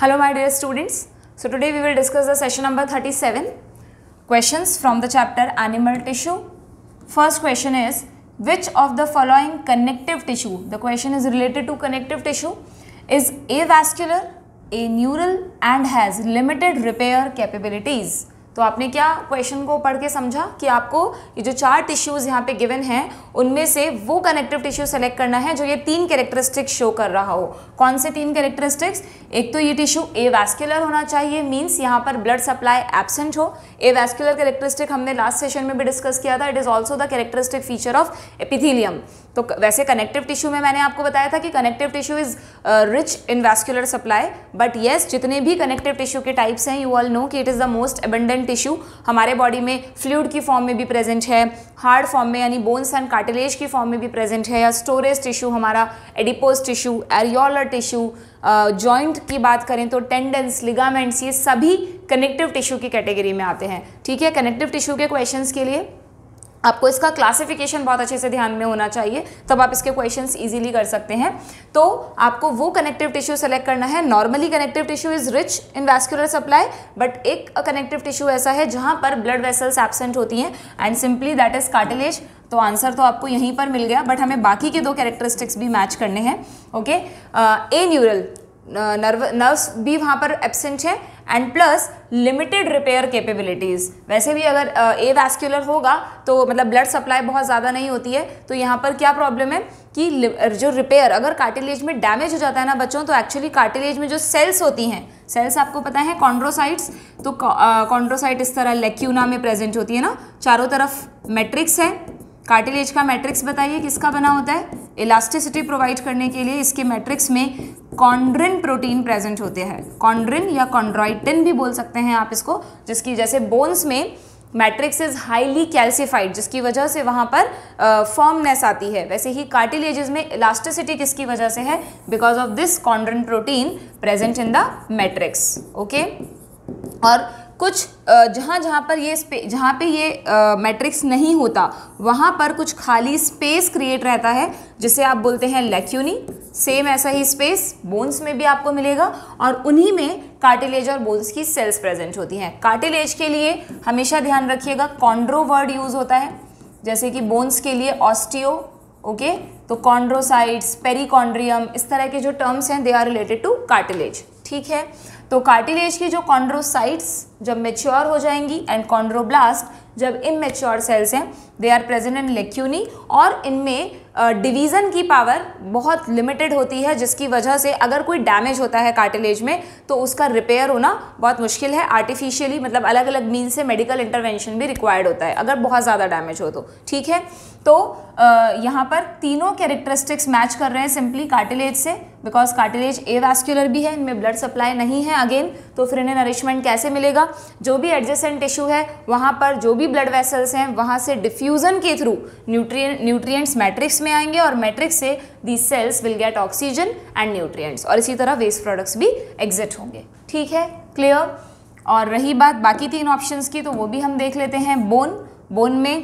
Hello my dear students. So today we will discuss the session number 37 questions from the chapter animal tissue. First question is which of the following connective tissue the question is related to connective tissue is avascular, a neural and has limited repair capabilities. तो आपने क्या question को पढ़ के समझा कि आपको ये जो चार टिश्यूज़ यहाँ पे गिवन हैं उनमें से वो कनेक्टिव टिश्यू सेलेक्ट करना है जो ये तीन कैरेक्टरिस्टिक्स शो कर रहा हो कौन से तीन कैरेक्टरिस्टिक्स एक तो ये टिश्यू ए वैस्कुलर होना चाहिए मीन्स यहाँ पर ब्लड सप्लाई एबसेंट हो ए वैस्कुलर कैरेक्टरिस्टिक हमने लास्ट सेशन में भी डिस्कस किया था it is also the characteristic feature of epithelium तो वैसे कनेक्टिव टिश्यू में मैंने आपको बताया था कि connective tissue is rich in vascular supply but yes जितने भी कनेक्टिव टिश्यू के टाइप्स हैं यू ऑल नो कि it is the most abundant tissue हमारे बॉडी में फ्लूड की फॉर्म में भी प्रेजेंट है हार्ड फॉर्म में यानी बोन्स एंड कार्टिलेज की फॉर्म में भी प्रेजेंट है या स्टोरेज टिश्यू हमारा adipose tissue areolar tissue joint की बात करें तो टेंडेंस लिगामेंट्स ये सभी कनेक्टिव टिश्यू की कैटेगरी में आते हैं ठीक है कनेक्टिव टिश्यू के क्वेश्चन के लिए आपको इसका क्लासिफिकेशन बहुत अच्छे से ध्यान में होना चाहिए तब आप इसके क्वेश्चंस इजीली कर सकते हैं तो आपको वो कनेक्टिव टिश्यू सेलेक्ट करना है normally connective tissue is rich in vascular supply but एक कनेक्टिव टिश्यू ऐसा है जहाँ पर ब्लड वेसल्स एबसेंट होती हैं and simply that is cartilage तो आंसर तो आपको यहीं पर मिल गया बट हमें बाकी के दो कैरेक्टरिस्टिक्स भी मैच करने हैं okay a neural nerve nerves भी वहाँ पर एबसेंट है and plus limited repair capabilities वैसे भी अगर ए uh, वैस्क्यूलर होगा तो मतलब ब्लड सप्लाई बहुत ज़्यादा नहीं होती है तो यहाँ पर क्या प्रॉब्लम है कि जो रिपेयर अगर कार्टिलेज में डैमेज हो जाता है ना बच्चों तो एक्चुअली कार्टिलेज में जो सेल्स होती हैं सेल्स आपको पता है कॉन्ड्रोसाइट्स तो कॉन्ड्रोसाइट uh, इस तरह लेक्यूना में प्रेजेंट होती है ना चारों तरफ मेट्रिक्स है कार्टिलेज का मैट्रिक्स बताइए किसका बना होता है इलास्टिसिटी प्रोवाइड करने के लिए इसके मैट्रिक्स में कॉन्ड्रिन प्रोटीन प्रेजेंट होते हैं कॉन्ड्रिन या कॉन्ड्रॉइटिन भी बोल सकते हैं आप इसको जिसकी जैसे बोन्स में मैट्रिक्स इज हाईली कैल्सिफाइड जिसकी वजह से वहाँ पर फॉर्मनेस uh, आती है वैसे ही कार्टिलेजेस में इलास्टिसिटी किसकी वजह से है because of this chondrin protein present in the matrix okay और कुछ जहाँ जहाँ पर ये जहाँ पे ये मैट्रिक्स नहीं होता वहाँ पर कुछ खाली स्पेस क्रिएट रहता है जिसे आप बोलते हैं लेक्यूनी सेम ऐसा ही स्पेस बोन्स में भी आपको मिलेगा और उन्हीं में कार्टिलेज और बोन्स की सेल्स प्रेजेंट होती हैं कार्टिलेज के लिए हमेशा ध्यान रखिएगा कॉन्ड्रो वर्ड यूज़ होता है जैसे कि बोन्स के लिए ऑस्टियो ओके तो कॉन्ड्रोसाइड्स पेरिकॉन्ड्रियम इस तरह के जो टर्म्स हैं they are related to cartilage ठीक है तो कार्टिलेज की जो कॉन्ड्रोसाइट्स जब मेच्योर हो जाएंगी एंड कॉन्ड्रोब्लास्ट जब इमेच्योर सेल्स हैं दे आर प्रेजेंट इन लेक्यूनी और इनमें डिवीज़न की पावर बहुत लिमिटेड होती है जिसकी वजह से अगर कोई डैमेज होता है कार्टिलेज में तो उसका रिपेयर होना बहुत मुश्किल है आर्टिफिशियली मतलब अलग अलग मीन से मेडिकल इंटरवेंशन भी रिक्वायर्ड होता है अगर बहुत ज़्यादा डैमेज हो तो ठीक है तो यहाँ पर तीनों कैरेक्टरिस्टिक्स मैच कर रहे हैं सिंपली कार्टिलेज से बिकॉज कार्टिलेज ए वैस्क्यूलर भी है इनमें ब्लड सप्लाई नहीं है अगेन तो फिर इन्हें नरिशमेंट कैसे मिलेगा जो भी एडजेसेंट टिश्यू है वहाँ पर जो भी ब्लड वेसल्स हैं वहाँ से डिफ्यूज़न के थ्रू न्यूट्रिय न्यूट्रियट्स मैट्रिक्स में आएंगे और मैट्रिक से the cells will get oxygen and nutrients और इसी तरह वेस्ट प्रोडक्ट्स भी एग्जिट होंगे ठीक है क्लियर और रही बात बाकी तीन ऑप्शंस की तो वो भी हम देख लेते हैं बोन बोन में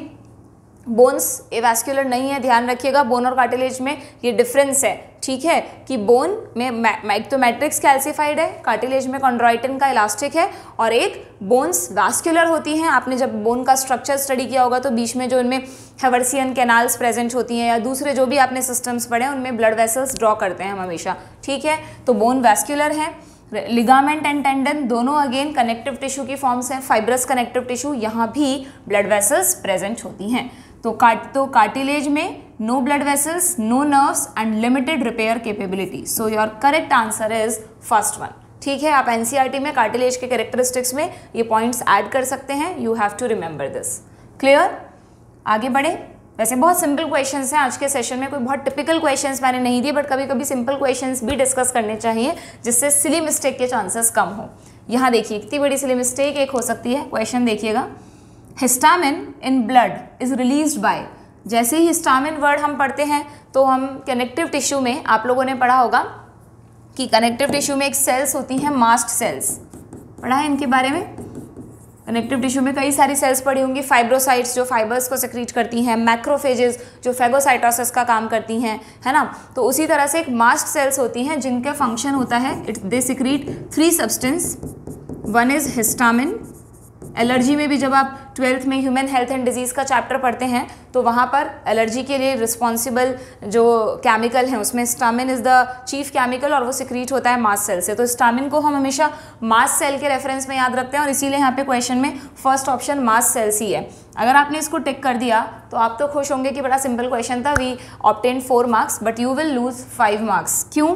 बोन्स एवेस्क्यूलर नहीं है ध्यान रखिएगा बोन और कार्टिलेज में ये डिफरेंस है ठीक है कि बोन में एक तो मैट्रिक्स कैल्सिफाइड है कार्टिलेज में कॉन्ड्राइटन का इलास्टिक है और एक बोन्स वैस्क्यूलर होती हैं आपने जब बोन का स्ट्रक्चर स्टडी किया होगा तो बीच में जो उनमें हेवर्सियन कैनाल्स प्रेजेंट होती हैं या दूसरे जो भी आपने सिस्टम्स पढ़े हैं उनमें ब्लड वेसल्स ड्रॉ करते हैं हम हमेशा ठीक है तो बोन वैस्क्यूलर है लिगामेंट एंड टेंडन दोनों अगेन कनेक्टिव टिश्यू की फॉर्म्स हैं फाइब्रस कनेक्टिव टिश्यू यहाँ भी ब्लड वेसल्स प्रेजेंट होती हैं तो काट तो कार्टिलेज में no blood vessels no nerves and limited repair capability so your correct answer is first one ठीक है आप एनसीईआरटी e में कार्टिलेज के कैरेक्टरिस्टिक्स में ये पॉइंट्स ऐड कर सकते हैं you have to remember this clear आगे बढ़े वैसे बहुत सिंपल क्वेश्चंस हैं आज के सेशन में कोई बहुत टिपिकल क्वेश्चंस मैंने नहीं दिए बट कभी कभी सिंपल क्वेश्चंस भी डिस्कस करने चाहिए जिससे सिली मिस्टेक के चांसेस कम हो यहाँ देखिए इतनी बड़ी सिली मिस्टेक एक हो सकती है क्वेश्चन देखिएगा histamine in blood is released by जैसे ही हिस्टामिन वर्ड हम पढ़ते हैं तो हम कनेक्टिव टिश्यू में आप लोगों ने पढ़ा होगा कि कनेक्टिव टिश्यू में एक सेल्स होती हैं मास्ट सेल्स पढ़ा है इनके बारे में कनेक्टिव टिश्यू में कई सारी सेल्स पड़ी होंगी फाइब्रोसाइट्स जो फाइबर्स को सिक्रीट करती हैं मैक्रोफेजेस जो फेगोसाइटोसिस का काम करती हैं है ना तो उसी तरह से एक मास्ट सेल्स होती हैं जिनका फंक्शन होता है it they secrete three substance one is histamine allergy में भी जब आप ट्वेल्थ में ह्यूमन हेल्थ एंड डिजीज़ का चैप्टर पढ़ते हैं तो वहाँ पर एलर्जी के लिए रिस्पॉन्सिबल जो केमिकल हैं उसमें histamine is the chief chemical और वो सिक्रीट होता है मास सेल से तो स्टामिन को हम हमेशा मास सेल के रेफरेंस में याद रखते हैं और इसीलिए यहाँ पे क्वेश्चन में फर्स्ट ऑप्शन मास सेल्स ही है अगर आपने इसको टिक कर दिया तो आप तो खुश होंगे कि बड़ा सिंपल क्वेश्चन था we obtain four marks but you will lose five marks क्यों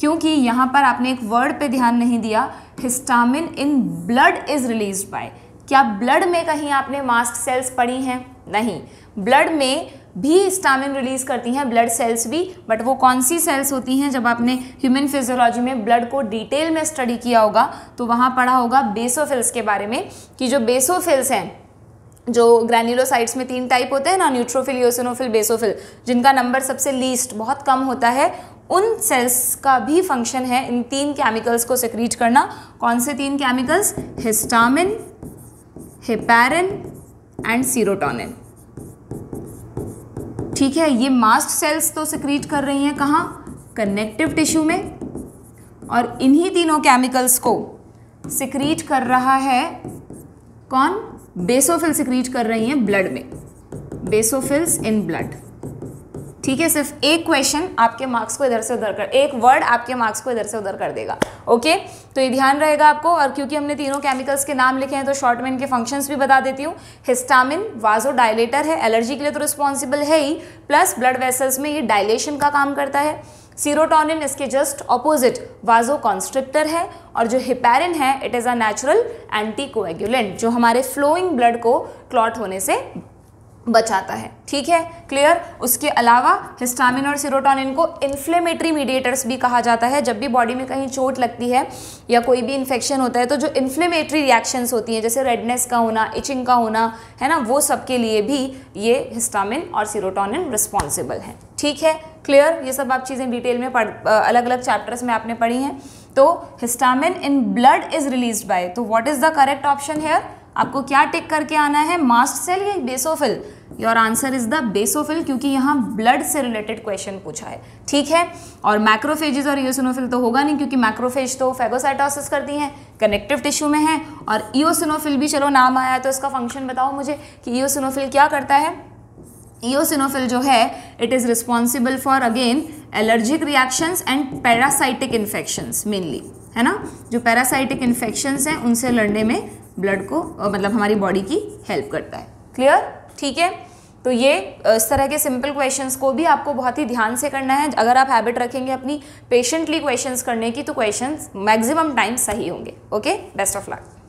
क्योंकि यहाँ पर आपने एक वर्ड पर ध्यान नहीं दिया histamine in blood is release by क्या ब्लड में कहीं आपने मास्क सेल्स पढ़ी हैं नहीं ब्लड में भी हिस्टामिन रिलीज करती हैं ब्लड सेल्स भी बट वो कौन सी सेल्स होती हैं जब आपने ह्यूमन फिजियोलॉजी में ब्लड को डिटेल में स्टडी किया होगा तो वहाँ पढ़ा होगा बेसोफिल्स के बारे में कि जो बेसोफिल्स हैं जो ग्रैन्युलोसाइट्स में तीन टाइप होते हैं ना न्यूट्रोफिल योसिनोफिल बेसोफिल जिनका नंबर सबसे लीस्ट बहुत कम होता है उन सेल्स का भी फंक्शन है इन तीन केमिकल्स को सिक्रीट करना कौन से तीन chemicals histamine heparin and serotonin ठीक है ये मास्ट सेल्स तो सिक्रीट कर रही हैं कहाँ कनेक्टिव टिश्यू में और इन्हीं तीनों केमिकल्स को सिक्रीट कर रहा है कौन बेसोफिल सिक्रीट कर रही हैं ब्लड में बेसोफिल्स इन ब्लड ठीक है सिर्फ एक क्वेश्चन आपके मार्क्स को इधर से उधर कर एक वर्ड आपके मार्क्स को इधर से उधर कर देगा ओके तो ये ध्यान रहेगा आपको और क्योंकि हमने तीनों केमिकल्स के नाम लिखे हैं तो शॉर्ट में इनके फंक्शंस भी बता देती हूँ हिस्टामिन वाजो डायलेटर है एलर्जी के लिए तो रिस्पॉन्सिबल है ही प्लस ब्लड वेसल्स में ये डायलेशन का काम करता है सीरोटोनिन इसके जस्ट अपोजिट वाजो कॉन्स्ट्रिक्टर है और जो हिपेरिन है it is a natural anticoagulant जो हमारे फ्लोइंग ब्लड को क्लॉट होने से बचाता है ठीक है क्लियर उसके अलावा हिस्टामिन और सीरोटोनिन को इन्फ्लेमेटरी मीडिएटर्स भी कहा जाता है जब भी बॉडी में कहीं चोट लगती है या कोई भी इन्फेक्शन होता है तो जो इन्फ्लेमेटरी रिएक्शंस होती हैं जैसे रेडनेस का होना इचिंग का होना है ना वो सब के लिए भी ये हिस्टामिन और सीरोटोनिन रिस्पॉन्सिबल है ठीक है क्लियर ये सब आप चीज़ें डिटेल में पढ़ अलग अलग चैप्टर्स में आपने पढ़ी हैं तो histamine in blood is release by तो what is the correct option here आपको क्या टिक करके आना है मास्ट सेल या basophil your answer is the basophil क्योंकि यहाँ ब्लड से रिलेटेड क्वेश्चन पूछा है ठीक है और मैक्रोफेजेस और इोसिनोफिल तो होगा नहीं क्योंकि मैक्रोफेज तो फेगोसाइटोसिस करती हैं कनेक्टिव टिश्यू में है और इोसिनोफिल भी चलो नाम आया तो इसका फंक्शन बताओ मुझे कि ईओसिनोफिल क्या करता है इोसिनोफिल जो है it is responsible for again allergic reactions and parasitic infections mainly है ना जो पैरासाइटिक इन्फेक्शंस हैं उनसे लड़ने में ब्लड को मतलब हमारी बॉडी की हेल्प करता है क्लियर ठीक है तो ये इस तरह के सिंपल क्वेश्चंस को भी आपको बहुत ही ध्यान से करना है अगर आप हैबिट रखेंगे अपनी पेशेंटली क्वेश्चंस करने की तो क्वेश्चंस मैक्सिमम टाइम सही होंगे ओके बेस्ट ऑफ लक